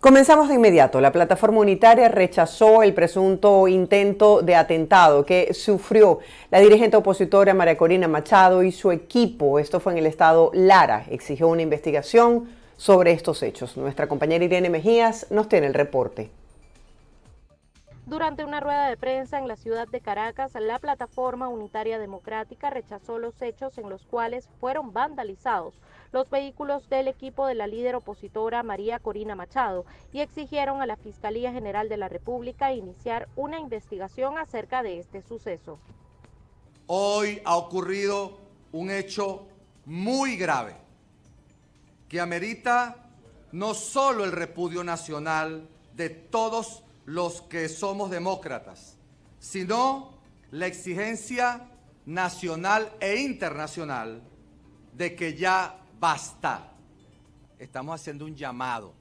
Comenzamos de inmediato. La plataforma unitaria rechazó el presunto intento de atentado que sufrió la dirigente opositora María Corina Machado y su equipo. Esto fue en el estado Lara. Exigió una investigación sobre estos hechos. Nuestra compañera Irene Mejías nos tiene el reporte. Durante una rueda de prensa en la ciudad de Caracas, la Plataforma Unitaria Democrática rechazó los hechos en los cuales fueron vandalizados los vehículos del equipo de la líder opositora María Corina Machado y exigieron a la Fiscalía General de la República iniciar una investigación acerca de este suceso. Hoy ha ocurrido un hecho muy grave que amerita no solo el repudio nacional de todos los que somos demócratas, sino la exigencia nacional e internacional de que ya basta. Estamos haciendo un llamado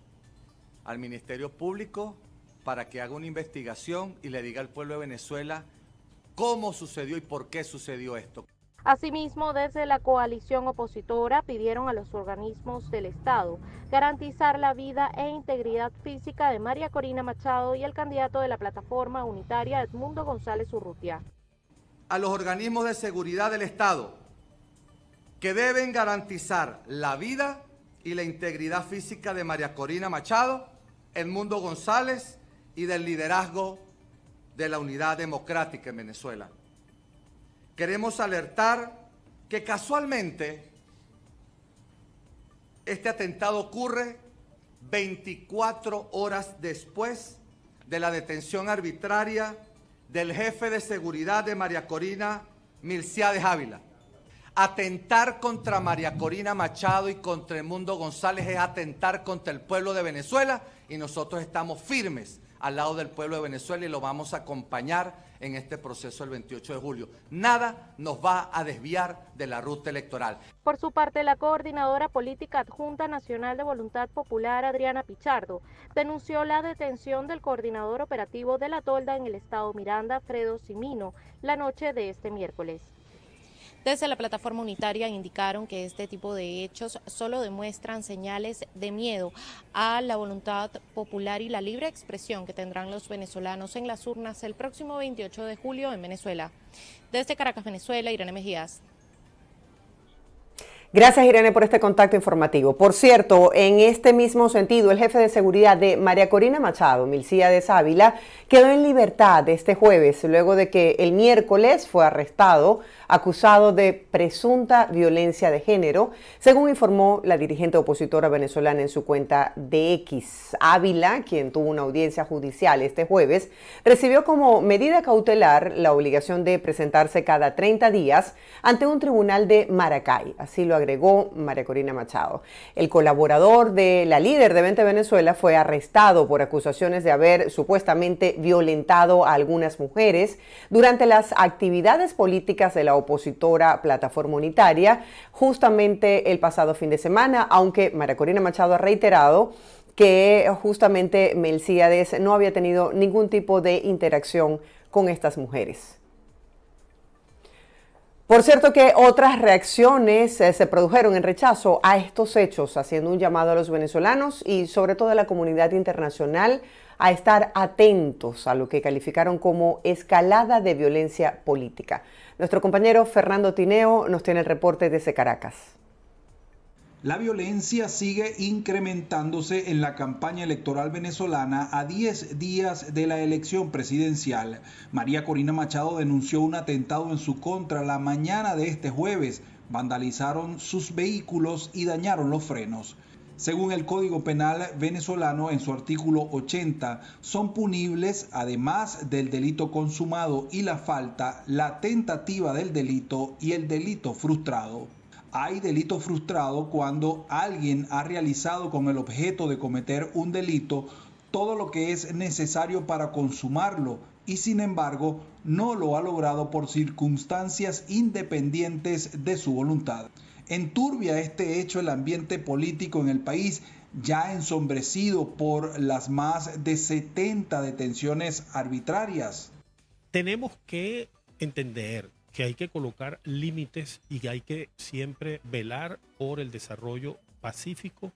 al Ministerio Público para que haga una investigación y le diga al pueblo de Venezuela cómo sucedió y por qué sucedió esto. Asimismo, desde la coalición opositora pidieron a los organismos del Estado garantizar la vida e integridad física de María Corina Machado y el candidato de la plataforma unitaria Edmundo González Urrutia. A los organismos de seguridad del Estado que deben garantizar la vida y la integridad física de María Corina Machado, Edmundo González y del liderazgo de la Unidad Democrática en Venezuela queremos alertar que casualmente este atentado ocurre 24 horas después de la detención arbitraria del jefe de seguridad de María Corina de Ávila. Atentar contra María Corina Machado y contra Mundo González es atentar contra el pueblo de Venezuela y nosotros estamos firmes al lado del pueblo de Venezuela y lo vamos a acompañar en este proceso el 28 de julio. Nada nos va a desviar de la ruta electoral. Por su parte, la coordinadora política adjunta nacional de Voluntad Popular, Adriana Pichardo, denunció la detención del coordinador operativo de la tolda en el estado Miranda, Fredo Simino, la noche de este miércoles. Desde la plataforma unitaria indicaron que este tipo de hechos solo demuestran señales de miedo a la voluntad popular y la libre expresión que tendrán los venezolanos en las urnas el próximo 28 de julio en Venezuela. Desde Caracas, Venezuela, Irene Mejías. Gracias, Irene, por este contacto informativo. Por cierto, en este mismo sentido, el jefe de seguridad de María Corina Machado, Milcía de Sávila, quedó en libertad este jueves, luego de que el miércoles fue arrestado acusado de presunta violencia de género, según informó la dirigente opositora venezolana en su cuenta de X. Ávila, quien tuvo una audiencia judicial este jueves, recibió como medida cautelar la obligación de presentarse cada 30 días ante un tribunal de Maracay. Así lo agregó María Corina Machado. El colaborador de la líder de Vente Venezuela fue arrestado por acusaciones de haber supuestamente violentado a algunas mujeres durante las actividades políticas de la opositora plataforma unitaria justamente el pasado fin de semana, aunque Corina Machado ha reiterado que justamente Melciades no había tenido ningún tipo de interacción con estas mujeres. Por cierto que otras reacciones eh, se produjeron en rechazo a estos hechos, haciendo un llamado a los venezolanos y sobre todo a la comunidad internacional a estar atentos a lo que calificaron como escalada de violencia política. Nuestro compañero Fernando Tineo nos tiene el reporte desde Caracas. La violencia sigue incrementándose en la campaña electoral venezolana a 10 días de la elección presidencial. María Corina Machado denunció un atentado en su contra la mañana de este jueves. Vandalizaron sus vehículos y dañaron los frenos. Según el Código Penal venezolano, en su artículo 80, son punibles, además del delito consumado y la falta, la tentativa del delito y el delito frustrado. Hay delito frustrado cuando alguien ha realizado con el objeto de cometer un delito todo lo que es necesario para consumarlo y sin embargo no lo ha logrado por circunstancias independientes de su voluntad. Enturbia este hecho el ambiente político en el país, ya ensombrecido por las más de 70 detenciones arbitrarias. Tenemos que entender que hay que colocar límites y que hay que siempre velar por el desarrollo pacífico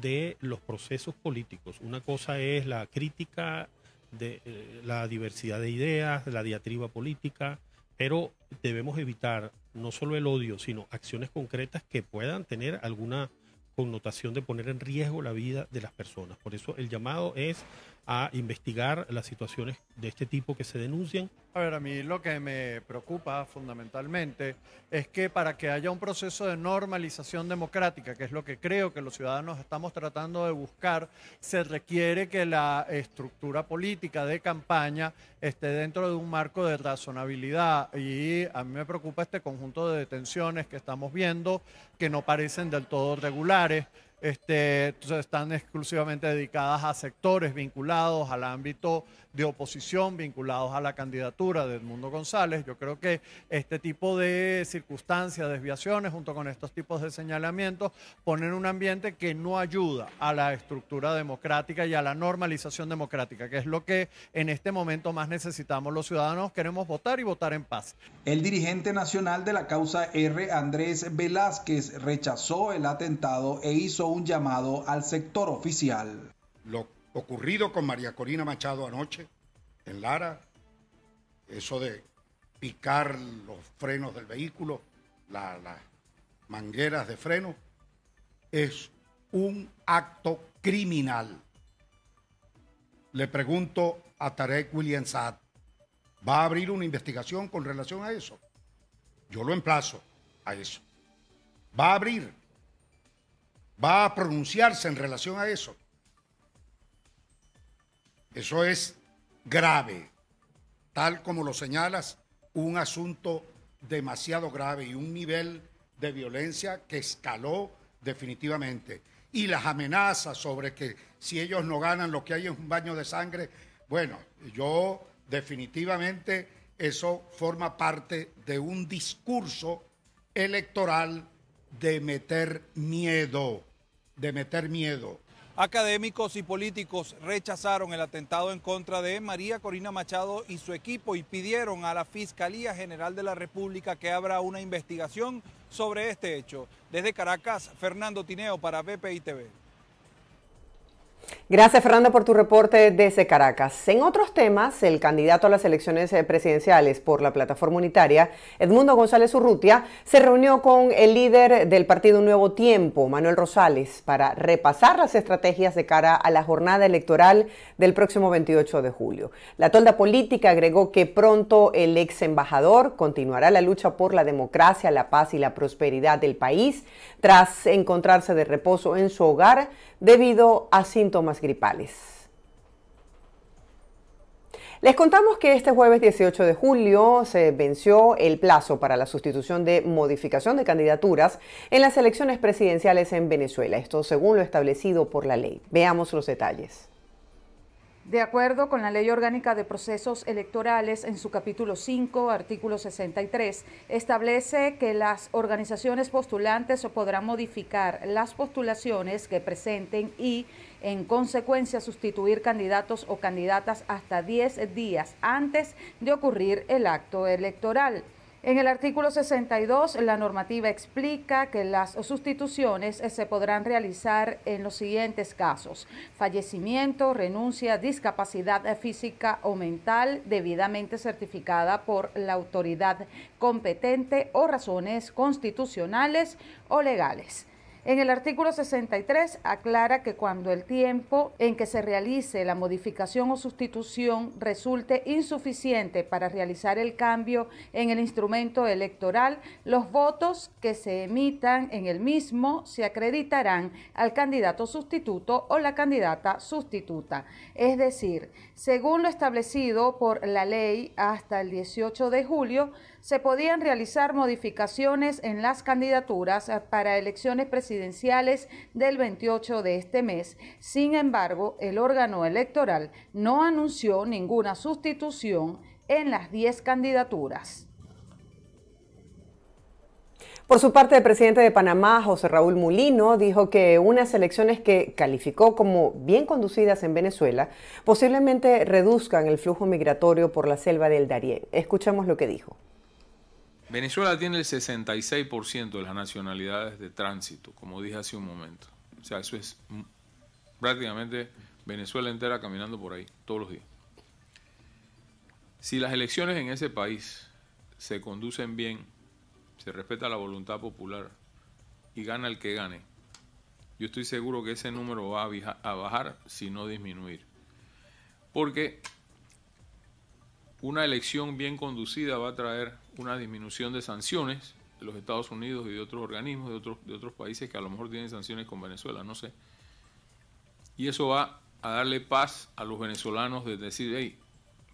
de los procesos políticos. Una cosa es la crítica de eh, la diversidad de ideas, de la diatriba política, pero debemos evitar no solo el odio, sino acciones concretas que puedan tener alguna connotación de poner en riesgo la vida de las personas. Por eso el llamado es a investigar las situaciones de este tipo que se denuncian? A ver, a mí lo que me preocupa fundamentalmente es que para que haya un proceso de normalización democrática, que es lo que creo que los ciudadanos estamos tratando de buscar, se requiere que la estructura política de campaña esté dentro de un marco de razonabilidad. Y a mí me preocupa este conjunto de detenciones que estamos viendo, que no parecen del todo regulares este, están exclusivamente dedicadas a sectores vinculados al ámbito de oposición, vinculados a la candidatura de Edmundo González. Yo creo que este tipo de circunstancias, desviaciones, junto con estos tipos de señalamientos, ponen un ambiente que no ayuda a la estructura democrática y a la normalización democrática, que es lo que en este momento más necesitamos los ciudadanos. Queremos votar y votar en paz. El dirigente nacional de la causa R, Andrés Velázquez, rechazó el atentado e hizo un llamado al sector oficial. Lo ocurrido con María Corina Machado anoche en Lara, eso de picar los frenos del vehículo, las mangueras de freno, es un acto criminal. Le pregunto a Tarek William Saad, ¿va a abrir una investigación con relación a eso? Yo lo emplazo a eso. ¿Va a abrir? va a pronunciarse en relación a eso. Eso es grave, tal como lo señalas, un asunto demasiado grave y un nivel de violencia que escaló definitivamente. Y las amenazas sobre que si ellos no ganan lo que hay es un baño de sangre, bueno, yo definitivamente eso forma parte de un discurso electoral de meter miedo de meter miedo. Académicos y políticos rechazaron el atentado en contra de María Corina Machado y su equipo y pidieron a la Fiscalía General de la República que abra una investigación sobre este hecho. Desde Caracas, Fernando Tineo para BPI TV. Gracias, Fernando, por tu reporte desde Caracas. En otros temas, el candidato a las elecciones eh, presidenciales por la plataforma unitaria, Edmundo González Urrutia, se reunió con el líder del partido Nuevo Tiempo, Manuel Rosales, para repasar las estrategias de cara a la jornada electoral del próximo 28 de julio. La tolda política agregó que pronto el ex embajador continuará la lucha por la democracia, la paz y la prosperidad del país, tras encontrarse de reposo en su hogar debido a síntomas gripales. Les contamos que este jueves 18 de julio se venció el plazo para la sustitución de modificación de candidaturas en las elecciones presidenciales en Venezuela, esto según lo establecido por la ley. Veamos los detalles. De acuerdo con la Ley Orgánica de Procesos Electorales, en su capítulo 5, artículo 63, establece que las organizaciones postulantes podrán modificar las postulaciones que presenten y, en consecuencia, sustituir candidatos o candidatas hasta 10 días antes de ocurrir el acto electoral. En el artículo 62, la normativa explica que las sustituciones eh, se podrán realizar en los siguientes casos. Fallecimiento, renuncia, discapacidad eh, física o mental debidamente certificada por la autoridad competente o razones constitucionales o legales. En el artículo 63 aclara que cuando el tiempo en que se realice la modificación o sustitución resulte insuficiente para realizar el cambio en el instrumento electoral, los votos que se emitan en el mismo se acreditarán al candidato sustituto o la candidata sustituta. Es decir, según lo establecido por la ley hasta el 18 de julio, se podían realizar modificaciones en las candidaturas para elecciones presidenciales presidenciales del 28 de este mes. Sin embargo, el órgano electoral no anunció ninguna sustitución en las 10 candidaturas. Por su parte, el presidente de Panamá, José Raúl Mulino, dijo que unas elecciones que calificó como bien conducidas en Venezuela posiblemente reduzcan el flujo migratorio por la selva del Darién. Escuchamos lo que dijo. Venezuela tiene el 66% de las nacionalidades de tránsito, como dije hace un momento. O sea, eso es prácticamente Venezuela entera caminando por ahí todos los días. Si las elecciones en ese país se conducen bien, se respeta la voluntad popular y gana el que gane, yo estoy seguro que ese número va a bajar si no disminuir. Porque una elección bien conducida va a traer una disminución de sanciones de los Estados Unidos y de otros organismos, de otros, de otros países que a lo mejor tienen sanciones con Venezuela, no sé. Y eso va a darle paz a los venezolanos de decir, hey,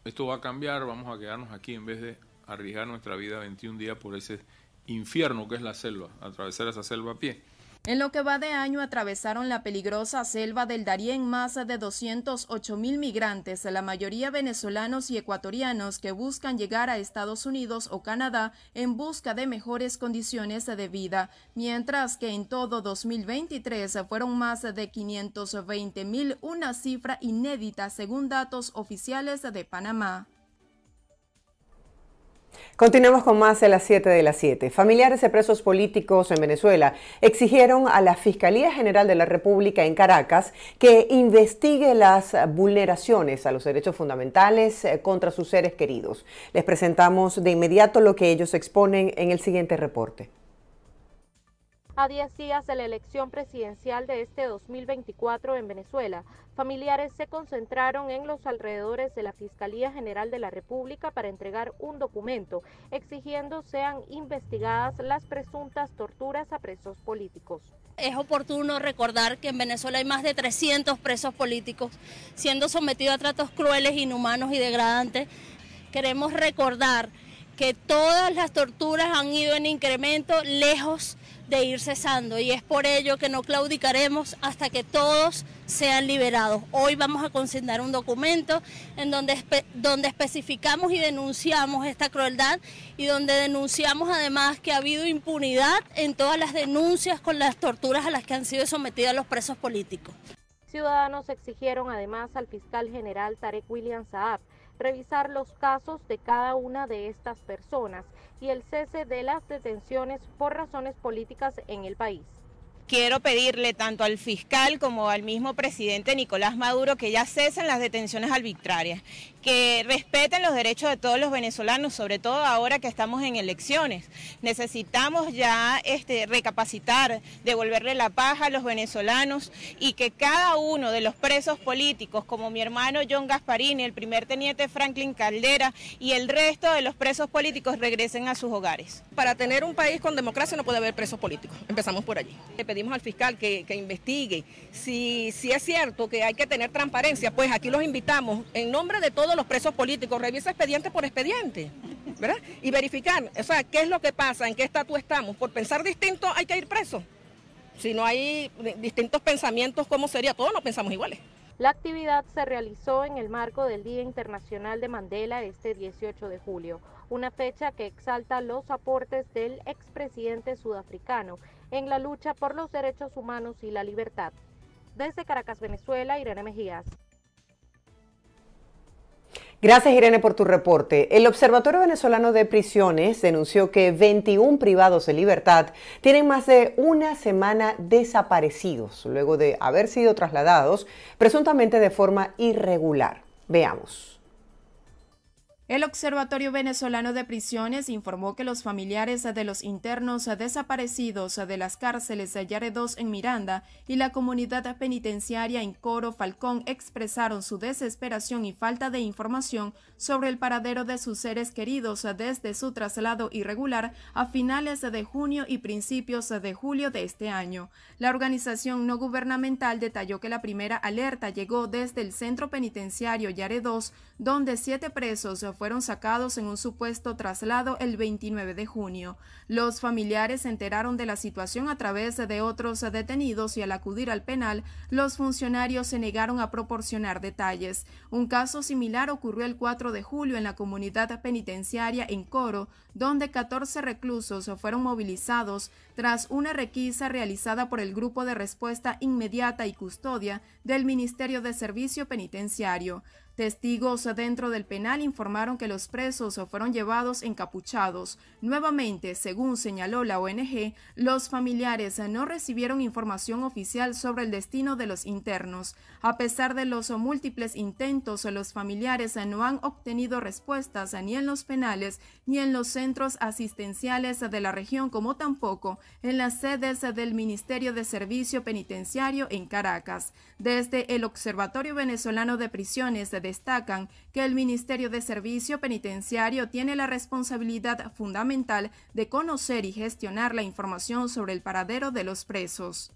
esto va a cambiar, vamos a quedarnos aquí en vez de arriesgar nuestra vida 21 días por ese infierno que es la selva, atravesar esa selva a pie. En lo que va de año atravesaron la peligrosa selva del Darién más de 208 mil migrantes, la mayoría venezolanos y ecuatorianos que buscan llegar a Estados Unidos o Canadá en busca de mejores condiciones de vida, mientras que en todo 2023 fueron más de 520 mil, una cifra inédita según datos oficiales de Panamá. Continuamos con más de las 7 de las 7. Familiares de presos políticos en Venezuela exigieron a la Fiscalía General de la República en Caracas que investigue las vulneraciones a los derechos fundamentales eh, contra sus seres queridos. Les presentamos de inmediato lo que ellos exponen en el siguiente reporte a 10 días de la elección presidencial de este 2024 en Venezuela, familiares se concentraron en los alrededores de la Fiscalía General de la República para entregar un documento exigiendo sean investigadas las presuntas torturas a presos políticos. Es oportuno recordar que en Venezuela hay más de 300 presos políticos siendo sometidos a tratos crueles, inhumanos y degradantes. Queremos recordar que todas las torturas han ido en incremento lejos de ir cesando y es por ello que no claudicaremos hasta que todos sean liberados. Hoy vamos a consignar un documento en donde, donde especificamos y denunciamos esta crueldad y donde denunciamos además que ha habido impunidad en todas las denuncias con las torturas a las que han sido sometidos los presos políticos. Ciudadanos exigieron además al fiscal general Tarek William Saab revisar los casos de cada una de estas personas y el cese de las detenciones por razones políticas en el país quiero pedirle tanto al fiscal como al mismo presidente Nicolás Maduro que ya cesen las detenciones arbitrarias que respeten los derechos de todos los venezolanos, sobre todo ahora que estamos en elecciones. Necesitamos ya este, recapacitar, devolverle la paja a los venezolanos y que cada uno de los presos políticos, como mi hermano John Gasparini, el primer teniente Franklin Caldera y el resto de los presos políticos regresen a sus hogares. Para tener un país con democracia no puede haber presos políticos. Empezamos por allí. Le pedimos al fiscal que, investigue. Si, si es cierto que hay que tener transparencia, pues aquí los invitamos en nombre de todos los presos políticos, revisa expediente por expediente, ¿verdad? Y verificar, o sea, qué es lo que pasa, en qué estatus estamos. Por pensar distinto hay que ir preso. Si no hay distintos pensamientos, ¿cómo sería? Todos no pensamos iguales. La actividad se realizó en el marco del Día Internacional de Mandela este 18 de julio, una fecha que exalta los aportes del expresidente sudafricano en la lucha por los derechos humanos y la libertad. Desde Caracas, Venezuela, Irene Mejías. Gracias Irene por tu reporte. El Observatorio Venezolano de Prisiones denunció que 21 privados de libertad tienen más de una semana desaparecidos luego de haber sido trasladados presuntamente de forma irregular. Veamos. El Observatorio Venezolano de Prisiones informó que los familiares de los internos desaparecidos de las cárceles de 2 en Miranda y la comunidad penitenciaria en Coro Falcón expresaron su desesperación y falta de información sobre el paradero de sus seres queridos desde su traslado irregular a finales de junio y principios de julio de este año. La organización no gubernamental detalló que la primera alerta llegó desde el centro penitenciario Yaredos, donde siete presos fueron sacados en un supuesto traslado el 29 de junio. Los familiares se enteraron de la situación a través de otros detenidos y al acudir al penal, los funcionarios se negaron a proporcionar detalles. Un caso similar ocurrió el 4 de julio en la comunidad penitenciaria en Coro, donde 14 reclusos fueron movilizados tras una requisa realizada por el Grupo de Respuesta Inmediata y Custodia del Ministerio de Servicio Penitenciario. Testigos dentro del penal informaron que los presos fueron llevados encapuchados. Nuevamente, según señaló la ONG, los familiares no recibieron información oficial sobre el destino de los internos. A pesar de los múltiples intentos, los familiares no han obtenido respuestas ni en los penales ni en los centros asistenciales de la región, como tampoco en las sedes del Ministerio de Servicio Penitenciario en Caracas. Desde el Observatorio Venezolano de Prisiones de destacan que el Ministerio de Servicio Penitenciario tiene la responsabilidad fundamental de conocer y gestionar la información sobre el paradero de los presos.